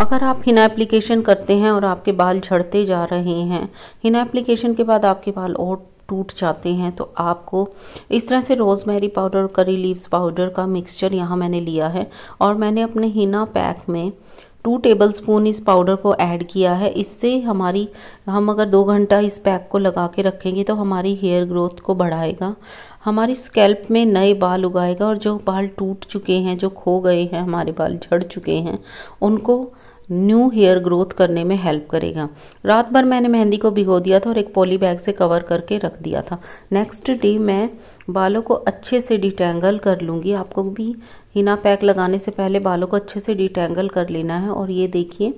अगर आप हिना एप्लीकेशन करते हैं और आपके बाल झड़ते जा रहे हैं हिना एप्लीकेशन के बाद आपके बाल और टूट जाते हैं तो आपको इस तरह से रोज़मेरी पाउडर और करी लीव्स पाउडर का मिक्सचर यहाँ मैंने लिया है और मैंने अपने हिना पैक में टू टेबल स्पून इस पाउडर को ऐड किया है इससे हमारी हम अगर दो घंटा इस पैक को लगा के रखेंगे तो हमारी हेयर ग्रोथ को बढ़ाएगा हमारी स्कैल्प में नए बाल उगाएगा और जो बाल टूट चुके हैं जो खो गए हैं हमारे बाल झड़ चुके हैं उनको न्यू हेयर ग्रोथ करने में हेल्प करेगा रात भर मैंने मेहंदी को भिगो दिया था और एक पॉली बैग से कवर करके रख दिया था नेक्स्ट डे मैं बालों को अच्छे से डिटेंगल कर लूँगी आपको भी हिना पैक लगाने से पहले बालों को अच्छे से डिटेंगल कर लेना है और ये देखिए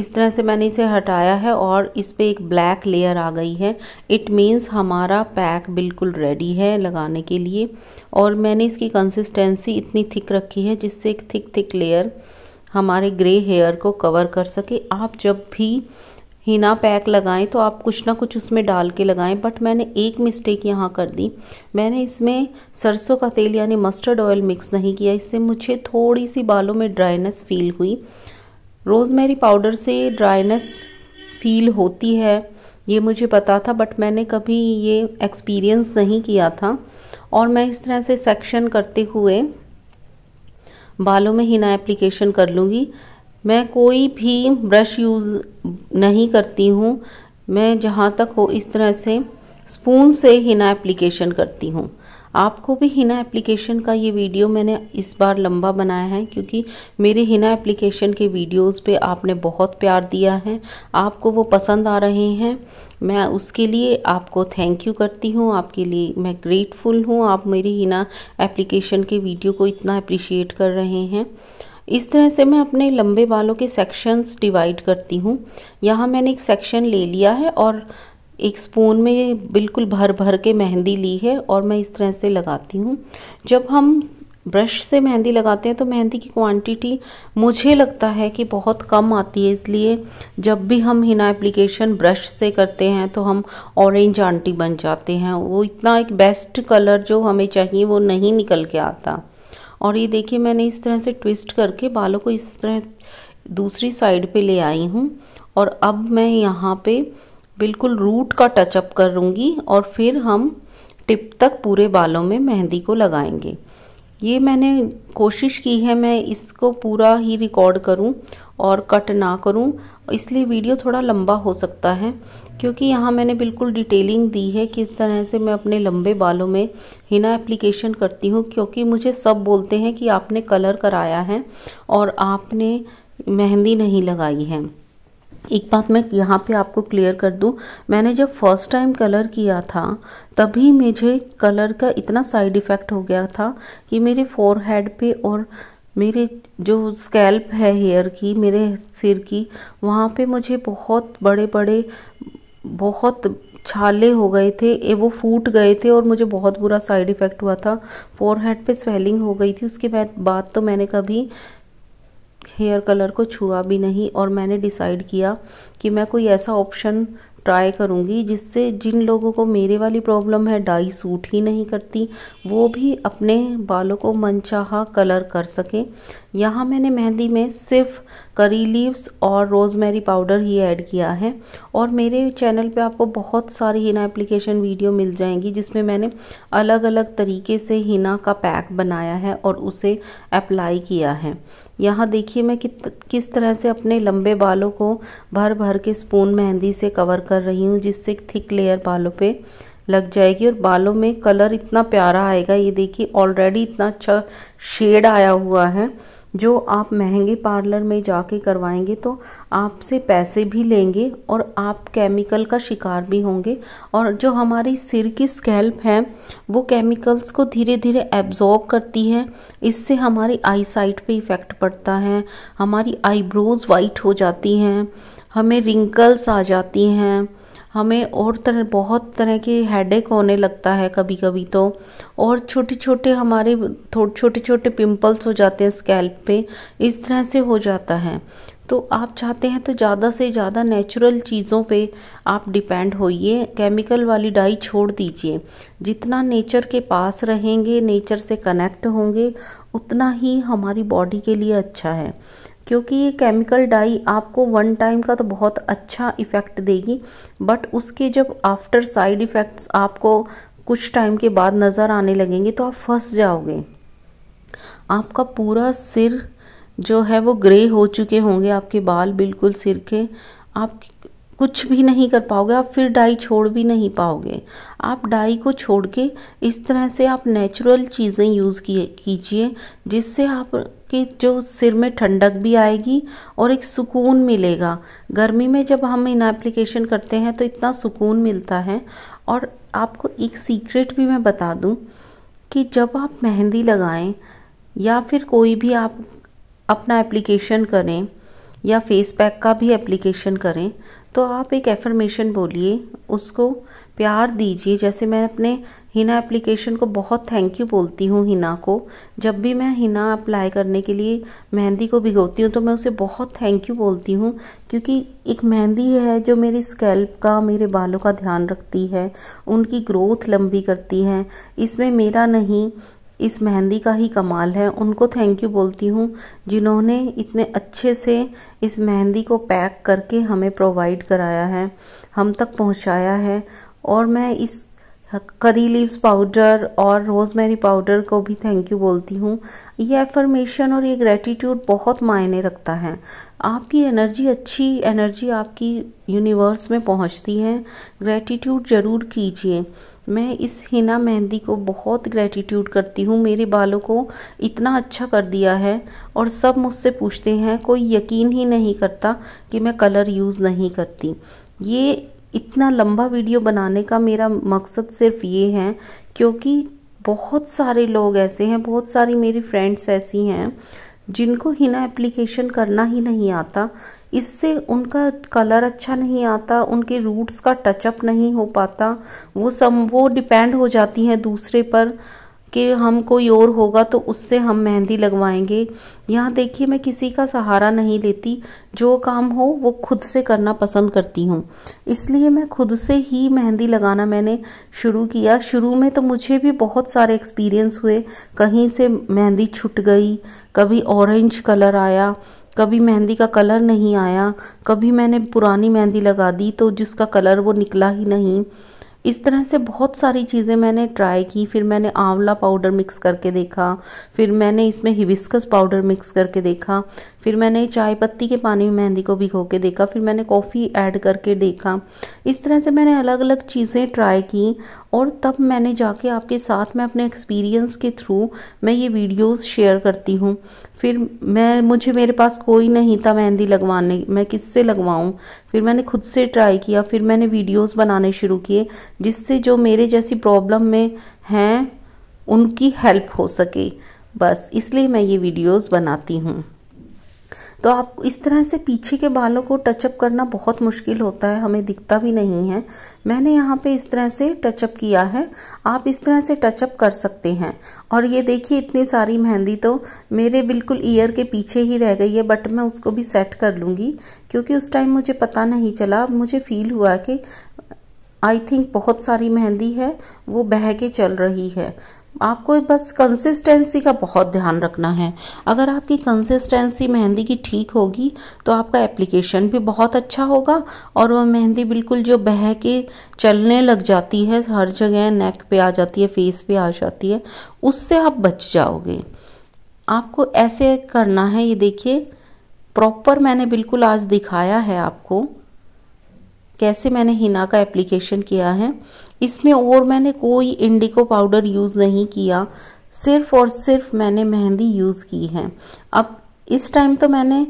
इस तरह से मैंने इसे हटाया है और इस पर एक ब्लैक लेयर आ गई है इट मीन्स हमारा पैक बिल्कुल रेडी है लगाने के लिए और मैंने इसकी कंसिस्टेंसी इतनी थिक रखी है जिससे एक थिक थिक लेयर हमारे ग्रे हेयर को कवर कर सके आप जब भी हिना पैक लगाएं तो आप कुछ ना कुछ उसमें डाल के लगाएं बट मैंने एक मिस्टेक यहाँ कर दी मैंने इसमें सरसों का तेल यानी मस्टर्ड ऑयल मिक्स नहीं किया इससे मुझे थोड़ी सी बालों में ड्राइनेस फील हुई रोज़मेरी पाउडर से ड्राइनेस फील होती है ये मुझे पता था बट मैंने कभी ये एक्सपीरियंस नहीं किया था और मैं इस तरह से सेक्शन करते हुए बालों में हिना एप्लीकेशन कर लूँगी मैं कोई भी ब्रश यूज़ नहीं करती हूँ मैं जहाँ तक हो इस तरह से स्पून से हिना एप्लीकेशन करती हूँ आपको भी हिना एप्लीकेशन का ये वीडियो मैंने इस बार लंबा बनाया है क्योंकि मेरे हिना एप्लीकेशन के वीडियोस पे आपने बहुत प्यार दिया है आपको वो पसंद आ रहे हैं मैं उसके लिए आपको थैंक यू करती हूँ आपके लिए मैं ग्रेटफुल हूँ आप मेरी हिना एप्लीकेशन के वीडियो को इतना अप्रिशिएट कर रहे हैं इस तरह से मैं अपने लंबे बालों के सेक्शंस डिवाइड करती हूँ यहाँ मैंने एक सेक्शन ले लिया है और एक स्पून में बिल्कुल भर भर के मेहंदी ली है और मैं इस तरह से लगाती हूँ जब हम ब्रश से मेहंदी लगाते हैं तो मेहंदी की क्वांटिटी मुझे लगता है कि बहुत कम आती है इसलिए जब भी हम हिना एप्लीकेशन ब्रश से करते हैं तो हम ऑरेंज आंटी बन जाते हैं वो इतना एक बेस्ट कलर जो हमें चाहिए वो नहीं निकल के आता और ये देखिए मैंने इस तरह से ट्विस्ट करके बालों को इस तरह दूसरी साइड पर ले आई हूँ और अब मैं यहाँ पर बिल्कुल रूट का टचअप करूँगी और फिर हम टिप तक पूरे बालों में मेहंदी को लगाएंगे ये मैंने कोशिश की है मैं इसको पूरा ही रिकॉर्ड करूं और कट ना करूं इसलिए वीडियो थोड़ा लंबा हो सकता है क्योंकि यहाँ मैंने बिल्कुल डिटेलिंग दी है किस तरह से मैं अपने लंबे बालों में हिना एप्लीकेशन करती हूँ क्योंकि मुझे सब बोलते हैं कि आपने कलर कराया है और आपने मेहंदी नहीं लगाई है एक बात मैं यहाँ पे आपको क्लियर कर दूँ मैंने जब फर्स्ट टाइम कलर किया था तभी मुझे कलर का इतना साइड इफ़ेक्ट हो गया था कि मेरे फोर हेड पे और मेरे जो स्कैल्प है हेयर की मेरे सिर की वहाँ पे मुझे बहुत बड़े बड़े बहुत छाले हो गए थे ए वो फूट गए थे और मुझे बहुत बुरा साइड इफ़ेक्ट हुआ था फोर हेड पर स्वेलिंग हो गई थी उसके बाद बात तो मैंने कभी हेयर कलर को छुआ भी नहीं और मैंने डिसाइड किया कि मैं कोई ऐसा ऑप्शन ट्राई करूँगी जिससे जिन लोगों को मेरे वाली प्रॉब्लम है डाई सूट ही नहीं करती वो भी अपने बालों को मनचाहा कलर कर सके यहाँ मैंने मेहंदी में सिर्फ करी लीव्स और रोज़मेरी पाउडर ही ऐड किया है और मेरे चैनल पे आपको बहुत सारी हिना एप्लीकेशन वीडियो मिल जाएंगी जिसमें मैंने अलग अलग तरीके से हिना का पैक बनाया है और उसे अप्लाई किया है यहाँ देखिए मैं कि, किस तरह से अपने लंबे बालों को भर भर के स्पून मेहंदी से कवर कर रही हूँ जिससे थिक लेयर बालों पे लग जाएगी और बालों में कलर इतना प्यारा आएगा ये देखिए ऑलरेडी इतना अच्छा शेड आया हुआ है जो आप महंगे पार्लर में जाके करवाएंगे तो आपसे पैसे भी लेंगे और आप केमिकल का शिकार भी होंगे और जो हमारी सिर की स्कैल्प है वो केमिकल्स को धीरे धीरे एब्जॉर्ब करती है इससे हमारी आई साइट पर इफ़ेक्ट पड़ता है हमारी आईब्रोज़ वाइट हो जाती हैं हमें रिंकल्स आ जाती हैं हमें और तरह बहुत तरह के हेडेक होने लगता है कभी कभी तो और छोटे छोटे हमारे छोटे छोटे पिंपल्स हो जाते हैं स्कैल्प पे इस तरह से हो जाता है तो आप चाहते हैं तो ज़्यादा से ज़्यादा नेचुरल चीज़ों पे आप डिपेंड होइए केमिकल वाली डाई छोड़ दीजिए जितना नेचर के पास रहेंगे नेचर से कनेक्ट होंगे उतना ही हमारी बॉडी के लिए अच्छा है क्योंकि ये केमिकल डाई आपको वन टाइम का तो बहुत अच्छा इफ़ेक्ट देगी बट उसके जब आफ्टर साइड इफ़ेक्ट्स आपको कुछ टाइम के बाद नज़र आने लगेंगे तो आप फंस जाओगे आपका पूरा सिर जो है वो ग्रे हो चुके होंगे आपके बाल बिल्कुल सिर के आप कुछ भी नहीं कर पाओगे आप फिर डाई छोड़ भी नहीं पाओगे आप डाई को छोड़ के इस तरह से आप नेचुरल चीज़ें यूज़ किए कीजिए जिससे आपके जो सिर में ठंडक भी आएगी और एक सुकून मिलेगा गर्मी में जब हम इन एप्लीकेशन करते हैं तो इतना सुकून मिलता है और आपको एक सीक्रेट भी मैं बता दूं कि जब आप मेहंदी लगाएं या फिर कोई भी आप अपना एप्लीकेशन करें या फेस पैक का भी एप्लीकेशन करें तो आप एक एफर्मेशन बोलिए उसको प्यार दीजिए जैसे मैं अपने हिना एप्लीकेशन को बहुत थैंक यू बोलती हूँ हिना को जब भी मैं हिना अप्लाई करने के लिए मेहंदी को भिगोती हूँ तो मैं उसे बहुत थैंक यू बोलती हूँ क्योंकि एक मेहंदी है जो मेरी स्कैल्प का मेरे बालों का ध्यान रखती है उनकी ग्रोथ लंबी करती है इसमें मेरा नहीं इस मेहंदी का ही कमाल है उनको थैंक यू बोलती हूँ जिन्होंने इतने अच्छे से इस मेहंदी को पैक करके हमें प्रोवाइड कराया है हम तक पहुँचाया है और मैं इस करी लीव्स पाउडर और रोज़मेरी पाउडर को भी थैंक यू बोलती हूँ ये एफर्मेशन और ये ग्रेटिट्यूड बहुत मायने रखता है आपकी एनर्जी अच्छी एनर्जी आपकी यूनिवर्स में पहुँचती है ग्रेटिट्यूड ज़रूर कीजिए मैं इस हिना मेहंदी को बहुत ग्रेटिट्यूड करती हूँ मेरे बालों को इतना अच्छा कर दिया है और सब मुझसे पूछते हैं कोई यकीन ही नहीं करता कि मैं कलर यूज़ नहीं करती ये इतना लंबा वीडियो बनाने का मेरा मकसद सिर्फ ये है क्योंकि बहुत सारे लोग ऐसे हैं बहुत सारी मेरी फ्रेंड्स ऐसी हैं जिनको हिना एप्लीकेशन करना ही नहीं आता इससे उनका कलर अच्छा नहीं आता उनके रूट्स का टचअप नहीं हो पाता वो सम वो डिपेंड हो जाती हैं दूसरे पर कि हम कोई और होगा तो उससे हम मेहंदी लगवाएंगे यहाँ देखिए मैं किसी का सहारा नहीं लेती जो काम हो वो खुद से करना पसंद करती हूँ इसलिए मैं खुद से ही मेहंदी लगाना मैंने शुरू किया शुरू में तो मुझे भी बहुत सारे एक्सपीरियंस हुए कहीं से मेहंदी छूट गई कभी ऑरेंज कलर आया कभी मेहंदी का कलर नहीं आया कभी मैंने पुरानी मेहंदी लगा दी तो जिसका कलर वो निकला ही नहीं इस तरह से बहुत सारी चीज़ें मैंने ट्राई की फिर मैंने आंवला पाउडर मिक्स करके देखा फिर मैंने इसमें हिबिस्कस पाउडर मिक्स करके देखा फिर मैंने चाय पत्ती के पानी में मेहंदी को भिगो के देखा फिर मैंने कॉफ़ी ऐड करके देखा इस तरह से मैंने अलग अलग चीज़ें ट्राई की और तब मैंने जाके आपके साथ में अपने एक्सपीरियंस के थ्रू मैं ये वीडियोस शेयर करती हूँ फिर मैं मुझे मेरे पास कोई नहीं था मेहंदी लगवाने मैं किससे लगवाऊँ फिर मैंने खुद से ट्राई किया फिर मैंने वीडियोज़ बनाने शुरू किए जिससे जो मेरे जैसी प्रॉब्लम में हैं उनकी हेल्प हो सके बस इसलिए मैं ये वीडियोस बनाती हूँ तो आप इस तरह से पीछे के बालों को टचअप करना बहुत मुश्किल होता है हमें दिखता भी नहीं है मैंने यहाँ पे इस तरह से टचअप किया है आप इस तरह से टचअप कर सकते हैं और ये देखिए इतनी सारी मेहंदी तो मेरे बिल्कुल ईयर के पीछे ही रह गई है बट मैं उसको भी सेट कर लूँगी क्योंकि उस टाइम मुझे पता नहीं चला मुझे फील हुआ कि आई थिंक बहुत सारी मेहंदी है वो बह के चल रही है आपको बस कंसिस्टेंसी का बहुत ध्यान रखना है अगर आपकी कंसिस्टेंसी मेहंदी की ठीक होगी तो आपका एप्लीकेशन भी बहुत अच्छा होगा और वह मेहंदी बिल्कुल जो बह के चलने लग जाती है हर जगह नेक पे आ जाती है फेस पे आ जाती है उससे आप बच जाओगे आपको ऐसे करना है ये देखिए प्रॉपर मैंने बिल्कुल आज दिखाया है आपको कैसे मैंने हिना का एप्लीकेशन किया है इसमें और मैंने कोई इंडिको पाउडर यूज़ नहीं किया सिर्फ और सिर्फ मैंने मेहंदी यूज़ की है अब इस टाइम तो मैंने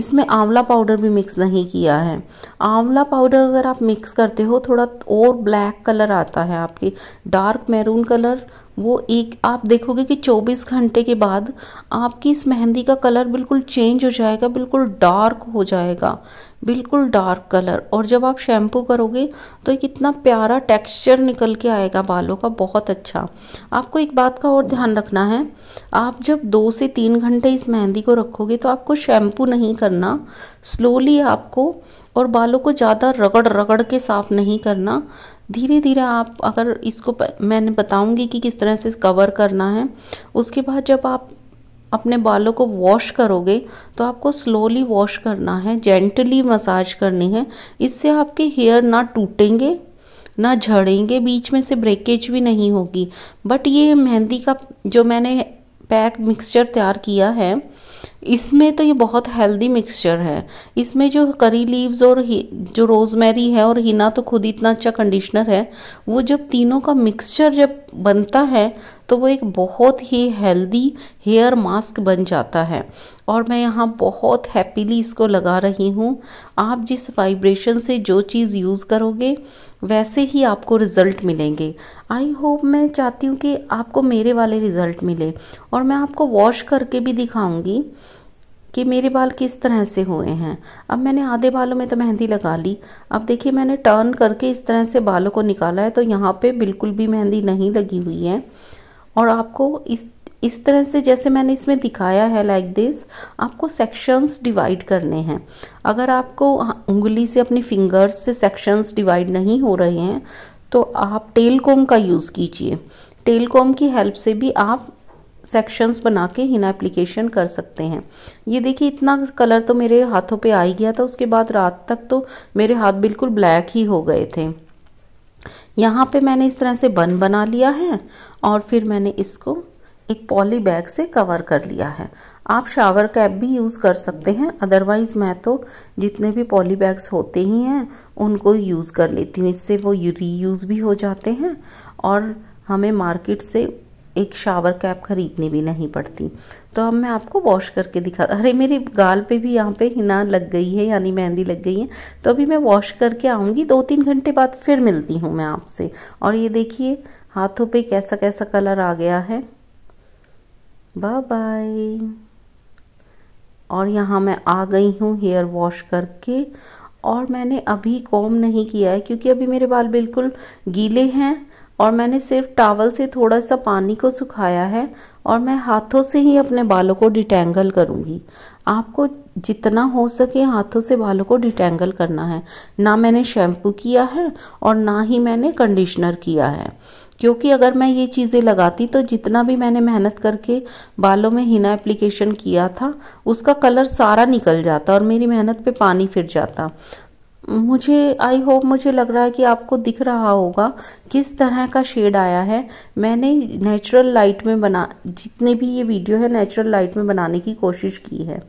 इसमें आंवला पाउडर भी मिक्स नहीं किया है आंवला पाउडर अगर आप मिक्स करते हो थोड़ा और ब्लैक कलर आता है आपकी डार्क मैरून कलर वो एक आप देखोगे कि 24 घंटे के बाद आपकी इस मेहंदी का कलर बिल्कुल चेंज हो जाएगा बिल्कुल डार्क हो जाएगा बिल्कुल डार्क कलर और जब आप शैम्पू करोगे तो एक इतना प्यारा टेक्सचर निकल के आएगा बालों का बहुत अच्छा आपको एक बात का और ध्यान रखना है आप जब दो से तीन घंटे इस मेहंदी को रखोगे तो आपको शैम्पू नहीं करना स्लोली आपको और बालों को ज़्यादा रगड़ रगड़ के साफ नहीं करना धीरे धीरे आप अगर इसको मैंने बताऊंगी कि किस तरह से कवर करना है उसके बाद जब आप अपने बालों को वॉश करोगे तो आपको स्लोली वॉश करना है जेंटली मसाज करनी है इससे आपके हेयर ना टूटेंगे ना झड़ेंगे बीच में से ब्रेकेज भी नहीं होगी बट ये मेहंदी का जो मैंने पैक मिक्सचर तैयार किया है इसमें तो ये बहुत हेल्दी मिक्सचर है इसमें जो करी लीव्स और जो रोज़मेरी है और हिना तो खुद इतना अच्छा कंडीशनर है वो जब तीनों का मिक्सचर जब बनता है तो वो एक बहुत ही हेल्दी हेयर मास्क बन जाता है और मैं यहाँ बहुत हैप्पीली इसको लगा रही हूँ आप जिस वाइब्रेशन से जो चीज़ यूज़ करोगे वैसे ही आपको रिज़ल्ट मिलेंगे आई होप मैं चाहती हूँ कि आपको मेरे वाले रिज़ल्ट मिले और मैं आपको वॉश करके भी दिखाऊँगी कि मेरे बाल किस तरह से हुए हैं अब मैंने आधे बालों में तो मेहंदी लगा ली अब देखिए मैंने टर्न करके इस तरह से बालों को निकाला है तो यहाँ पे बिल्कुल भी मेहंदी नहीं लगी हुई है और आपको इस इस तरह से जैसे मैंने इसमें दिखाया है लाइक दिस आपको सेक्शंस डिवाइड करने हैं अगर आपको उंगली से अपनी फिंगर्स से सेक्शंस डिवाइड नहीं हो रहे हैं तो आप टेल का यूज़ कीजिए टेल की हेल्प से भी आप सेक्शंस बना के हिना एप्लीकेशन कर सकते हैं ये देखिए इतना कलर तो मेरे हाथों पे आ ही गया था उसके बाद रात तक तो मेरे हाथ बिल्कुल ब्लैक ही हो गए थे यहाँ पे मैंने इस तरह से बन बना लिया है और फिर मैंने इसको एक पॉली बैग से कवर कर लिया है आप शावर कैप भी यूज़ कर सकते हैं अदरवाइज़ मैं तो जितने भी पॉली बैग्स होते ही हैं उनको यूज़ कर लेती हूँ इससे वो री भी हो जाते हैं और हमें मार्केट से एक शावर कैप खरीदनी भी नहीं पड़ती तो अब मैं आपको वॉश करके दिखा अरे मेरे गाल पे भी यहाँ पे हिना लग गई है यानी मेहंदी लग गई है तो अभी मैं वॉश करके आऊँगी दो तीन घंटे बाद फिर मिलती हूँ मैं आपसे और ये देखिए हाथों पे कैसा कैसा कलर आ गया है बाय बाय और यहाँ मैं आ गई हूँ हेयर वॉश करके और मैंने अभी कॉम नहीं किया है क्योंकि अभी मेरे बाल बिल्कुल गीले हैं और मैंने सिर्फ टावल से थोड़ा सा पानी को सुखाया है और मैं हाथों से ही अपने बालों को डिटेंगल करूँगी आपको जितना हो सके हाथों से बालों को डिटेंगल करना है ना मैंने शैम्पू किया है और ना ही मैंने कंडीशनर किया है क्योंकि अगर मैं ये चीज़ें लगाती तो जितना भी मैंने मेहनत करके बालों में हिना एप्लीकेशन किया था उसका कलर सारा निकल जाता और मेरी मेहनत पे पानी फिर जाता मुझे आई होप मुझे लग रहा है कि आपको दिख रहा होगा किस तरह का शेड आया है मैंने नेचुरल लाइट में बना जितने भी ये वीडियो है नेचुरल लाइट में बनाने की कोशिश की है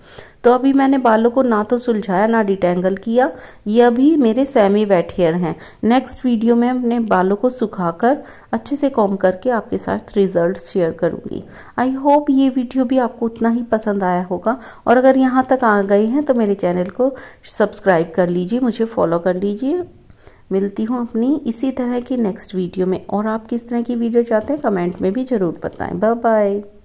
तो अभी मैंने बालों को ना तो सुलझाया ना डिटेंगल किया ये अभी मेरे सेमी वेट हेयर हैं नेक्स्ट वीडियो में अपने बालों को सुखाकर अच्छे से कॉम करके आपके साथ रिजल्ट शेयर करूँगी आई होप ये वीडियो भी आपको उतना ही पसंद आया होगा और अगर यहाँ तक आ गए हैं तो मेरे चैनल को सब्सक्राइब कर लीजिए मुझे फॉलो कर लीजिए मिलती हूँ अपनी इसी तरह की नेक्स्ट वीडियो में और आप किस तरह की वीडियो चाहते हैं कमेंट में भी ज़रूर बताएं बाय बाय